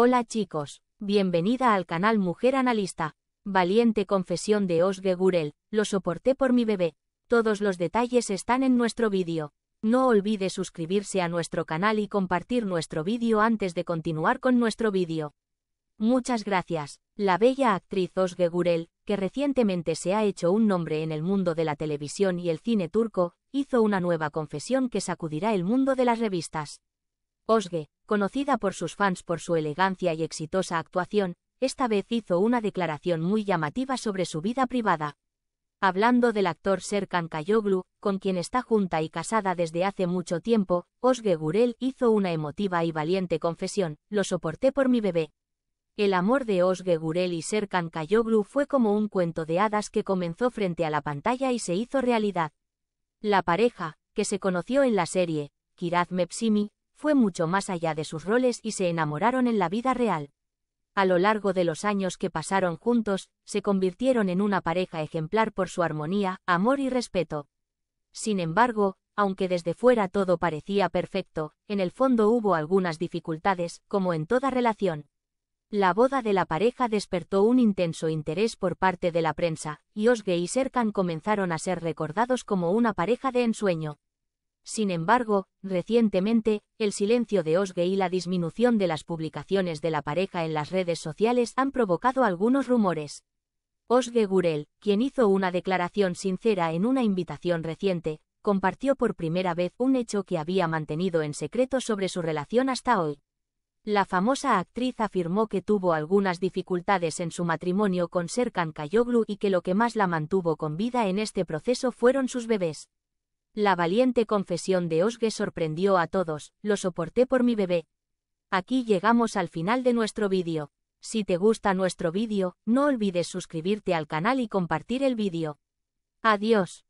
Hola chicos, bienvenida al canal Mujer Analista. Valiente confesión de Osge Gurel, lo soporté por mi bebé. Todos los detalles están en nuestro vídeo. No olvide suscribirse a nuestro canal y compartir nuestro vídeo antes de continuar con nuestro vídeo. Muchas gracias. La bella actriz Osge Gurel, que recientemente se ha hecho un nombre en el mundo de la televisión y el cine turco, hizo una nueva confesión que sacudirá el mundo de las revistas. Osge, conocida por sus fans por su elegancia y exitosa actuación, esta vez hizo una declaración muy llamativa sobre su vida privada. Hablando del actor Serkan Kayoglu, con quien está junta y casada desde hace mucho tiempo, Osge Gurel hizo una emotiva y valiente confesión, lo soporté por mi bebé. El amor de Osge Gurel y Serkan Kayoglu fue como un cuento de hadas que comenzó frente a la pantalla y se hizo realidad. La pareja, que se conoció en la serie, Kiraz Mepsimi, fue mucho más allá de sus roles y se enamoraron en la vida real. A lo largo de los años que pasaron juntos, se convirtieron en una pareja ejemplar por su armonía, amor y respeto. Sin embargo, aunque desde fuera todo parecía perfecto, en el fondo hubo algunas dificultades, como en toda relación. La boda de la pareja despertó un intenso interés por parte de la prensa, y Osge y Serkan comenzaron a ser recordados como una pareja de ensueño. Sin embargo, recientemente, el silencio de Osge y la disminución de las publicaciones de la pareja en las redes sociales han provocado algunos rumores. Osge Gurel, quien hizo una declaración sincera en una invitación reciente, compartió por primera vez un hecho que había mantenido en secreto sobre su relación hasta hoy. La famosa actriz afirmó que tuvo algunas dificultades en su matrimonio con Serkan Kayoglu y que lo que más la mantuvo con vida en este proceso fueron sus bebés. La valiente confesión de Osge sorprendió a todos, lo soporté por mi bebé. Aquí llegamos al final de nuestro vídeo. Si te gusta nuestro vídeo, no olvides suscribirte al canal y compartir el vídeo. Adiós.